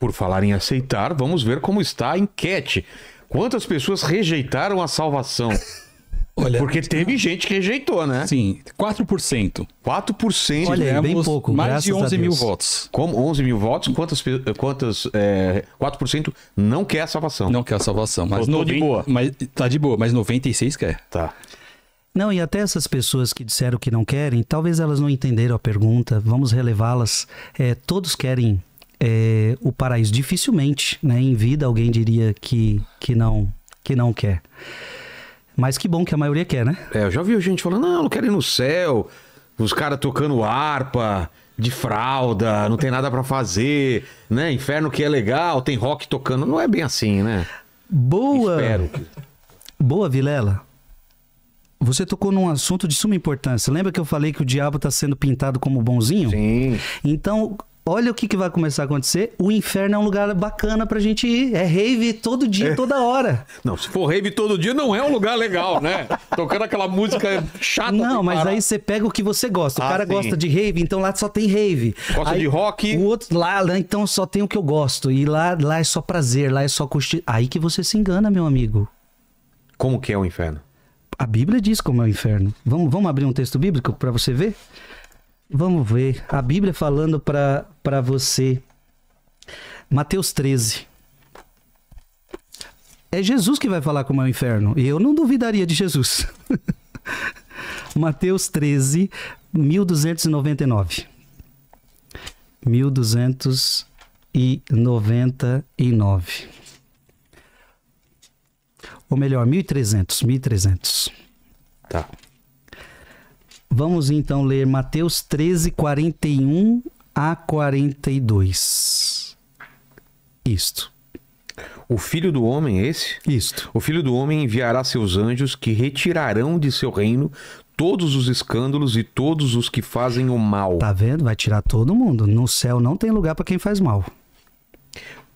Por falar em aceitar, vamos ver como está a enquete. Quantas pessoas rejeitaram a salvação? Olha, Porque teve gente que rejeitou, né? Sim, 4%. 4%. Olha, é bem pouco. Mais de 11 mil votos. Como 11 mil votos, quantas, quantas é, 4% não quer a salvação? Não quer a salvação. Mas Votou de boa. Mas, tá de boa, mas 96 quer. Tá. Não, e até essas pessoas que disseram que não querem, talvez elas não entenderam a pergunta, vamos relevá-las. É, todos querem é, o paraíso. Dificilmente, né, em vida, alguém diria que, que, não, que não quer. Mas que bom que a maioria quer, né? É, eu já vi gente falando, não, não quero ir no céu, os caras tocando harpa, de fralda, não tem nada para fazer, né? Inferno que é legal, tem rock tocando. Não é bem assim, né? Boa! Espero. Boa, Vilela. Você tocou num assunto de suma importância. Lembra que eu falei que o diabo está sendo pintado como bonzinho? Sim. Então, olha o que, que vai começar a acontecer. O inferno é um lugar bacana pra gente ir. É rave todo dia, é. toda hora. Não, se for rave todo dia, não é um lugar legal, né? Tocando aquela música chata. Não, mas parar. aí você pega o que você gosta. O ah, cara sim. gosta de rave, então lá só tem rave. Gosta aí, de rock. O outro, lá, lá, então só tem o que eu gosto. E lá, lá é só prazer, lá é só curtir. Aí que você se engana, meu amigo. Como que é o inferno? A Bíblia diz como é o inferno. Vamos, vamos abrir um texto bíblico para você ver? Vamos ver. A Bíblia falando para você. Mateus 13. É Jesus que vai falar como é o inferno. E eu não duvidaria de Jesus. Mateus 13, 1299. 1299. Ou melhor, 1300. 1300. Tá. Vamos então ler Mateus 13, 41 a 42. Isto. O filho do homem, é esse? Isto. O filho do homem enviará seus anjos que retirarão de seu reino todos os escândalos e todos os que fazem o mal. Tá vendo? Vai tirar todo mundo. No céu não tem lugar para quem faz mal.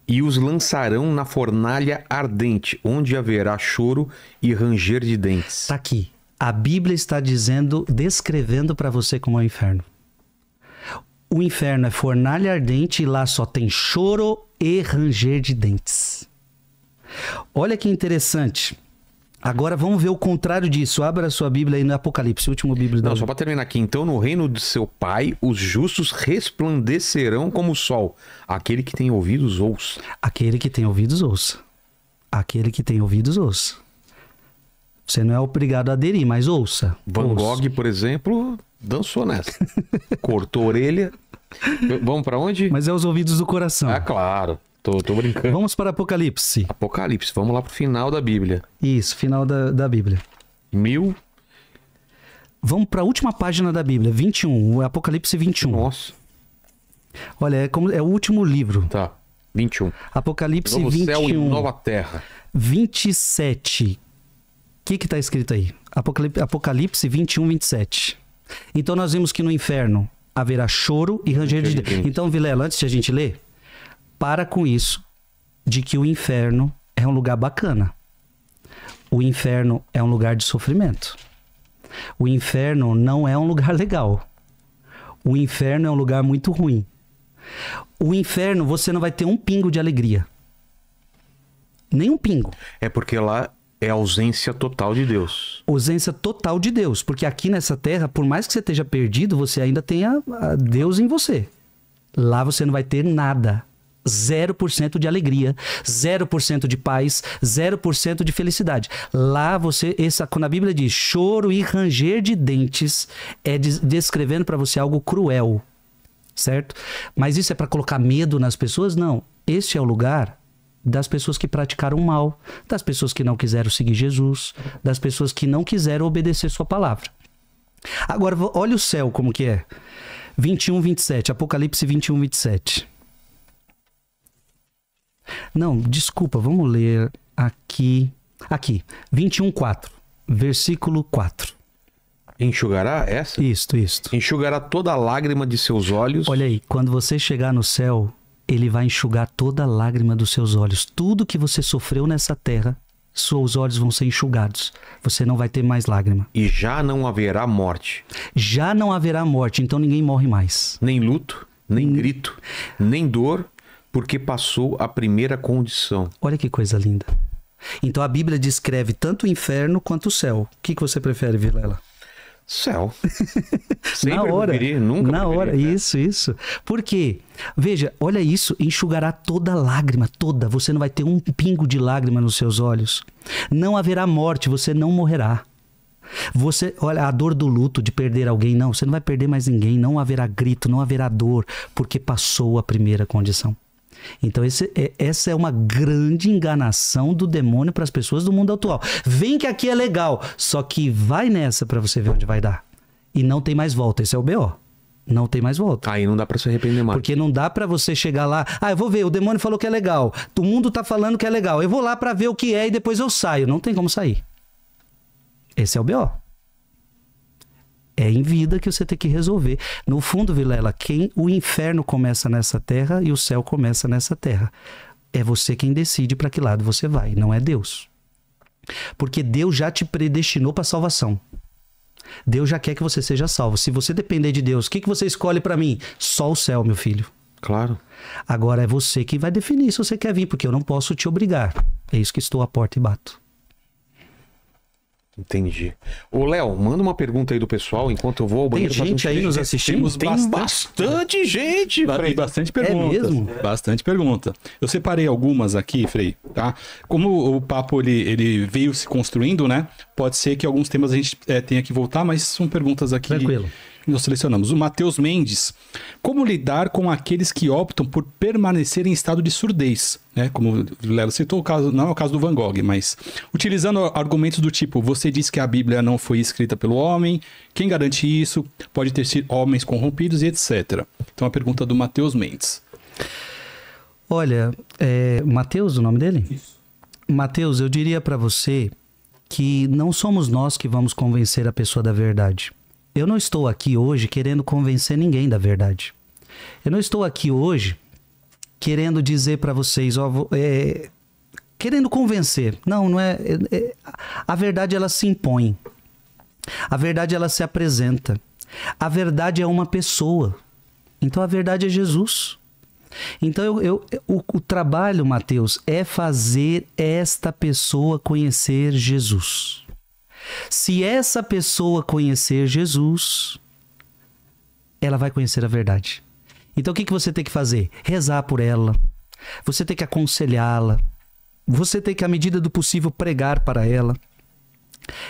E os lançarão na fornalha ardente, onde haverá choro e ranger de dentes. Tá aqui a Bíblia está dizendo, descrevendo para você como é o inferno. O inferno é fornalha ardente e lá só tem choro e ranger de dentes. Olha que interessante. Agora vamos ver o contrário disso. Abra sua Bíblia aí no Apocalipse, último Bíblia. Não, só para terminar aqui. Então, no reino de seu pai, os justos resplandecerão como o sol. Aquele que tem ouvidos ouça. Aquele que tem ouvidos ouça. Aquele que tem ouvidos ouça. Você não é obrigado a aderir, mas ouça. Van ouça. Gogh, por exemplo, dançou nessa. Cortou a orelha. Vamos para onde? Mas é os ouvidos do coração. Ah, claro. Tô, tô, brincando. Vamos para Apocalipse. Apocalipse, vamos lá para o final da Bíblia. Isso, final da, da Bíblia. Mil. Vamos para a última página da Bíblia, 21, o Apocalipse 21. Nossa. Olha, é, como, é o último livro. Tá, 21. Apocalipse Novo 21. Novo céu e nova terra. 27, que que tá escrito aí? Apocalipse, Apocalipse 21, 27. Então nós vimos que no inferno haverá choro e ranger de dentes. Então, Vilela, antes de a gente ler, para com isso de que o inferno é um lugar bacana. O inferno é um lugar de sofrimento. O inferno não é um lugar legal. O inferno é um lugar muito ruim. O inferno, você não vai ter um pingo de alegria. Nem um pingo. É porque lá é ausência total de Deus. Ausência total de Deus. Porque aqui nessa terra, por mais que você esteja perdido, você ainda tem a, a Deus em você. Lá você não vai ter nada. 0% de alegria, 0% de paz, 0% de felicidade. Lá você, essa, quando a Bíblia diz choro e ranger de dentes, é de, descrevendo para você algo cruel, certo? Mas isso é para colocar medo nas pessoas? Não. Este é o lugar das pessoas que praticaram mal, das pessoas que não quiseram seguir Jesus, das pessoas que não quiseram obedecer sua palavra. Agora, olha o céu como que é. 21, 27. Apocalipse 21, 27. Não, desculpa, vamos ler aqui. Aqui, 21, 4. Versículo 4. Enxugará essa? Isto, isto. Enxugará toda a lágrima de seus olhos. Olha aí, quando você chegar no céu, ele vai enxugar toda lágrima dos seus olhos. Tudo que você sofreu nessa terra, seus olhos vão ser enxugados. Você não vai ter mais lágrima. E já não haverá morte. Já não haverá morte, então ninguém morre mais. Nem luto, nem N... Hum. grito, nem dor, porque passou a primeira condição. Olha que coisa linda. Então a Bíblia descreve tanto o inferno quanto o céu. O que, que você prefere, Vilela? Céu. na hora. nunca na hora, né? isso, isso. Porque, veja, olha isso, enxugará toda lágrima, toda. Você não vai ter um pingo de lágrima nos seus olhos. Não haverá morte, você não morrerá. Você, olha, a dor do luto de perder alguém, não, você não vai perder mais ninguém, não haverá grito, não haverá dor, porque passou a primeira condição. Então, esse, é, essa é uma grande enganação do demônio para as pessoas do mundo atual. Vem que aqui é legal, só que vai nessa para você ver onde vai dar. E não tem mais volta. Esse é o BO. Não tem mais volta. Aí não dá para se arrepender mais. Porque não dá para você chegar lá, ah, eu vou ver, o demônio falou que é legal, o mundo tá falando que é legal, eu vou lá para ver o que é e depois eu saio. Não tem como sair. Esse é o BO é em vida que você tem que resolver. No fundo, Vilela, quem o inferno começa nessa terra e o céu começa nessa terra. É você quem decide para que lado você vai, não é Deus. Porque Deus já te predestinou para salvação. Deus já quer que você seja salvo. Se você depender de Deus, o que, que você escolhe para mim? Só o céu, meu filho. Claro. Agora é você que vai definir se você quer vir, porque eu não posso te obrigar. É isso que estou à porta e bato. Entendi. Ô, Léo, manda uma pergunta aí do pessoal enquanto eu vou ao banheiro. Tem gente aí nos assistindo? Tem bastante, bastante gente, Frei. bastante é pergunta. É mesmo? Bastante pergunta. Eu separei algumas aqui, Frei, tá? Como o papo ele, ele veio se construindo, né? Pode ser que alguns temas a gente é, tenha que voltar, mas são perguntas aqui Tranquilo nós selecionamos. O Matheus Mendes. Como lidar com aqueles que optam por permanecer em estado de surdez? Né? Como o Lelo citou, o caso, não é o caso do Van Gogh, mas utilizando argumentos do tipo: você diz que a Bíblia não foi escrita pelo homem, quem garante isso? Pode ter sido homens corrompidos e etc. Então, a pergunta do Matheus Mendes. Olha, é, Mateus, o nome dele? Isso. Mateus, eu diria para você que não somos nós que vamos convencer a pessoa da verdade. Eu não estou aqui hoje querendo convencer ninguém da verdade. Eu não estou aqui hoje querendo dizer para vocês, ó, é, querendo convencer. Não, não é, é, é. A verdade ela se impõe. A verdade ela se apresenta. A verdade é uma pessoa. Então a verdade é Jesus. Então eu, eu o, o trabalho, Mateus, é fazer esta pessoa conhecer Jesus. Se essa pessoa conhecer Jesus, ela vai conhecer a verdade. Então o que, que você tem que fazer? Rezar por ela. Você tem que aconselhá-la. Você tem que, à medida do possível, pregar para ela.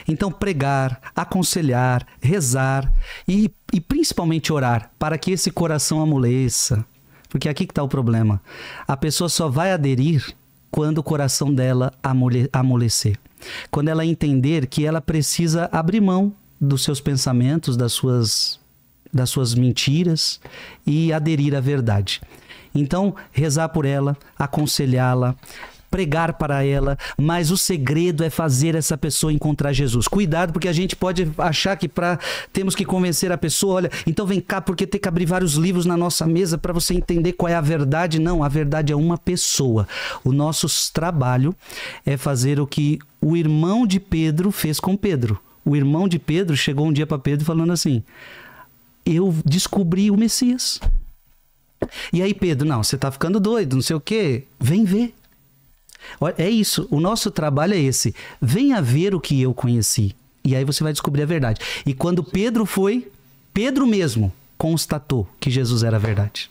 Então, pregar, aconselhar, rezar e, e principalmente orar para que esse coração amoleça. Porque aqui que está o problema. A pessoa só vai aderir quando o coração dela amole amolecer quando ela entender que ela precisa abrir mão dos seus pensamentos, das suas, das suas mentiras e aderir à verdade. Então, rezar por ela, aconselhá-la, pregar para ela, mas o segredo é fazer essa pessoa encontrar Jesus. Cuidado, porque a gente pode achar que para temos que convencer a pessoa, olha, então vem cá porque tem que abrir vários livros na nossa mesa para você entender qual é a verdade. Não, a verdade é uma pessoa. O nosso trabalho é fazer o que o irmão de Pedro fez com Pedro. O irmão de Pedro chegou um dia para Pedro falando assim: "Eu descobri o Messias". E aí Pedro, não, você está ficando doido, não sei o quê. Vem ver. É isso, o nosso trabalho é esse. Venha ver o que eu conheci. E aí você vai descobrir a verdade. E quando Pedro foi, Pedro mesmo constatou que Jesus era a verdade.